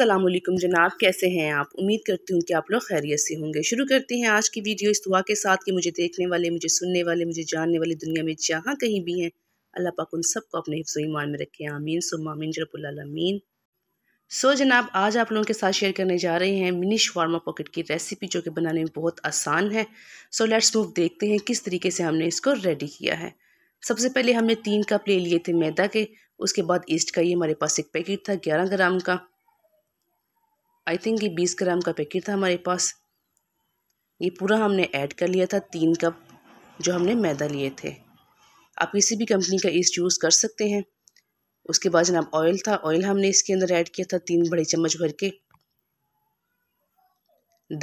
असलम जनाब कैसे हैं आप उम्मीद करती हूँ कि आप लोग खैरियत से होंगे शुरू करते हैं आज की वीडियो इस दुआ के साथ कि मुझे देखने वाले मुझे सुनने वाले मुझे जानने वाले दुनिया में जहाँ कहीं भी हैं अल्लाह पाक उन सबको अपने हिफ्स ईमान में रखे आमीन सुमामीन जरबालमीन सो जनाब आज आप लोगों के साथ शेयर करने जा रहे हैं मिनी शवारमा पॉकेट की रेसिपी जो कि बनाने में बहुत आसान है सो लेट्स मूव देखते हैं किस तरीके से हमने इसको रेडी किया है सबसे पहले हमने तीन कप ले लिए थे मैदा के उसके बाद ईस्ट का ये हमारे पास एक पैकेट था ग्यारह ग्राम का आई थिंक ये बीस ग्राम का पैकेट था हमारे पास ये पूरा हमने ऐड कर लिया था तीन कप जो हमने मैदा लिए थे आप किसी भी कंपनी का ईस्ट यूज़ कर सकते हैं उसके बाद जनाब ऑयल था ऑयल हमने इसके अंदर ऐड किया था तीन बड़े चम्मच भर के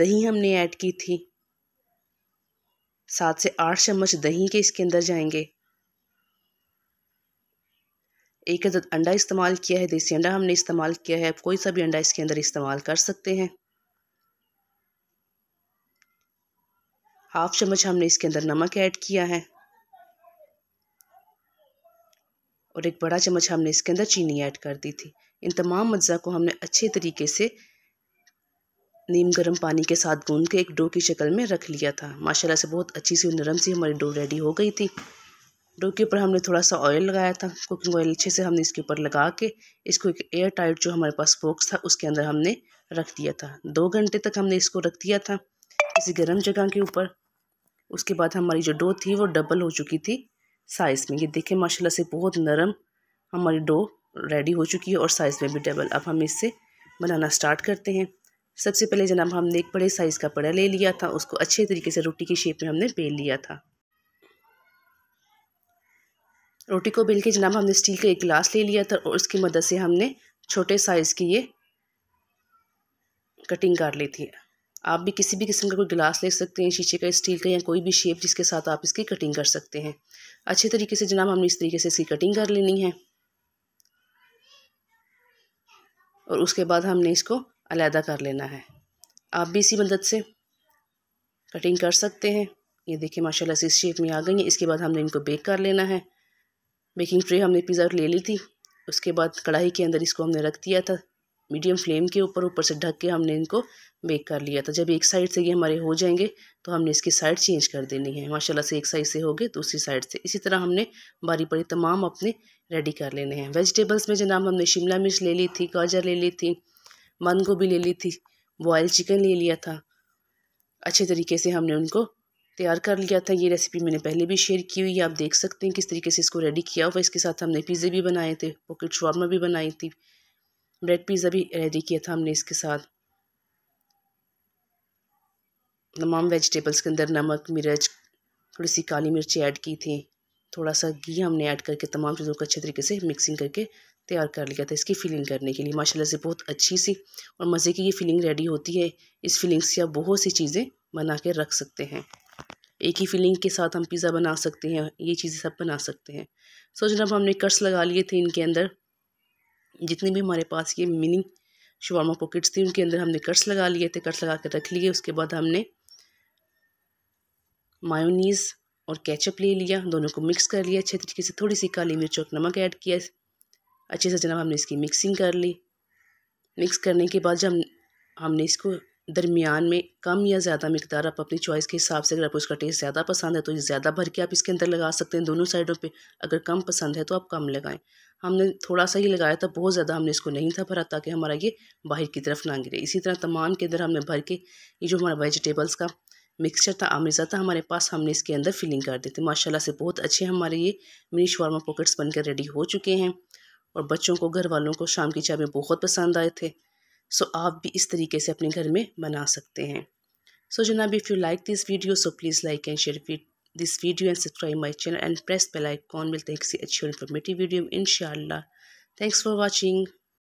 दही हमने ऐड की थी सात से आठ चम्मच दही के इसके अंदर जाएंगे एक अदद अंडा इस्तेमाल किया है देसी अंडा हमने इस्तेमाल किया है आप कोई सा भी अंडा इसके अंदर इस्तेमाल कर सकते हैं हाफ चम्मच हमने इसके अंदर नमक ऐड किया है और एक बड़ा चम्मच हमने इसके अंदर चीनी ऐड कर दी थी इन तमाम अज्जा को हमने अच्छे तरीके से नीम गर्म पानी के साथ गूंद के एक डो की शक्ल में रख लिया था माशाल्लाह से बहुत अच्छी सी नरम सी हमारी डो रेडी हो गई थी डो के ऊपर हमने थोड़ा सा ऑयल लगाया था कुकिंग ऑयल अच्छे से हमने इसके ऊपर लगा के इसको एक एयर टाइट जो हमारे पास बॉक्स था उसके अंदर हमने रख दिया था दो घंटे तक हमने इसको रख दिया था किसी गर्म जगह के ऊपर उसके बाद हमारी जो डो थी वो डबल हो चुकी थी साइज़ में ये देखें माशाला से बहुत नरम हमारी डो रेडी हो चुकी है और साइज़ में भी डबल अब हम इससे बनाना स्टार्ट करते हैं सबसे पहले जनाब हमने एक बड़े साइज़ का पड़ा ले लिया था उसको अच्छे तरीके से रोटी की शेप में हमने बेल लिया था रोटी को बेल के जनाब हमने स्टील का एक गिलास ले लिया था और उसकी मदद से हमने छोटे साइज़ की ये कटिंग कर ली थी आप भी किसी भी किस्म का कोई गिलास ले सकते हैं शीशे का स्टील का या कोई भी शेप जिसके साथ आप इसकी कटिंग कर सकते हैं अच्छे तरीके से जनाब हमने इस तरीके से इसकी कटिंग कर लेनी है और उसके बाद हमने इसको अलहदा कर लेना है आप भी इसी मदद से कटिंग कर सकते हैं ये देखिए माशाल्लाह से इस शेप में आ गई है इसके बाद हमने इनको बेक कर लेना है बेकिंग ट्रे हमने पिज़्ज़ा ले ली थी उसके बाद कढ़ाई के अंदर इसको हमने रख दिया था मीडियम फ्लेम के ऊपर ऊपर से ढक के हमने इनको बेक कर लिया था जब एक साइड से ये हमारे हो जाएंगे तो हमने इसकी साइड चेंज कर देनी है माशाल्लाह से एक साइड से हो गए दूसरी साइड से इसी तरह हमने बारी बारी तमाम अपने रेडी कर लेने हैं वेजिटेबल्स में जनाब हमने शिमला मिर्च ले ली थी गाजर ले ली थी बंद गोभी ले ली थी बॉयल चिकन ले लिया था अच्छे तरीके से हमने उनको तैयार कर लिया था ये रेसिपी मैंने पहले भी शेयर की हुई है आप देख सकते हैं किस तरीके से इसको रेडी किया हुआ इसके साथ हमने पिज़्ज़े भी बनाए थे पॉकेट शॉर्मा भी बनाई थी ब्रेड पिज़्ज़ा भी रेडी किया था हमने इसके साथ तमाम वेजिटेबल्स के अंदर नमक मिर्च थोड़ी सी काली मिर्ची ऐड की थी थोड़ा सा घी हमने ऐड करके तमाम चीज़ों को अच्छे तरीके से मिक्सिंग करके तैयार कर लिया था इसकी फिलिंग करने के लिए माशाल्लाह से बहुत अच्छी सी और मज़े की ये फिलिंग रेडी होती है इस फिलिंग से आप बहुत सी चीज़ें बना के रख सकते हैं एक ही फीलिंग के साथ हम पिज़्ज़ा बना सकते हैं ये चीज़ें सब बना सकते हैं सो जनाब हमने कट्स लगा लिए थे इनके अंदर जितने भी हमारे पास ये मिनी शवामा पॉकेट्स थी उनके अंदर हमने कट्स लगा लिए थे कट्स लगा कर रख लिए उसके बाद हमने मायोनीज़ और केचप ले लिया दोनों को मिक्स कर लिया अच्छे तरीके से थोड़ी सी काली मिर्च और नमक ऐड किया अच्छे से जनाब हमने इसकी मिक्सिंग कर ली मिक्स करने के बाद जब हमने इसको दरमियान में कम या ज़्यादा मकदार आप अपनी चॉइस के हिसाब से अगर आपको इसका टेस्ट ज़्यादा पसंद है तो ज़्यादा भर के आप इसके अंदर लगा सकते हैं दोनों साइडों पे अगर कम पसंद है तो आप कम लगाएं हमने थोड़ा सा ही लगाया था बहुत ज़्यादा हमने इसको नहीं था भरा ताकि हमारा ये बाहर की तरफ ना गिरे इसी तरह तमाम के अंदर हमने भर के ये जो हमारा वेजिटेबल्स का मिक्सचर था आमिजा था हमारे पास हमने इसके अंदर फिलिंग कर दी थी माशाला से बहुत अच्छे हमारे ये मिनी शवारमा पॉकेट्स बनकर रेडी हो चुके हैं और बच्चों को घर वालों को शाम की चाय में बहुत पसंद आए थे सो आप भी इस तरीके से अपने घर में बना सकते हैं सो जनाब if you like this video so please like and share this video and subscribe my channel and press bell icon मिलते हैं किसी अच्छी और इन्फॉर्मेटिव वीडियो में इन थैंक्स फॉर वॉचिंग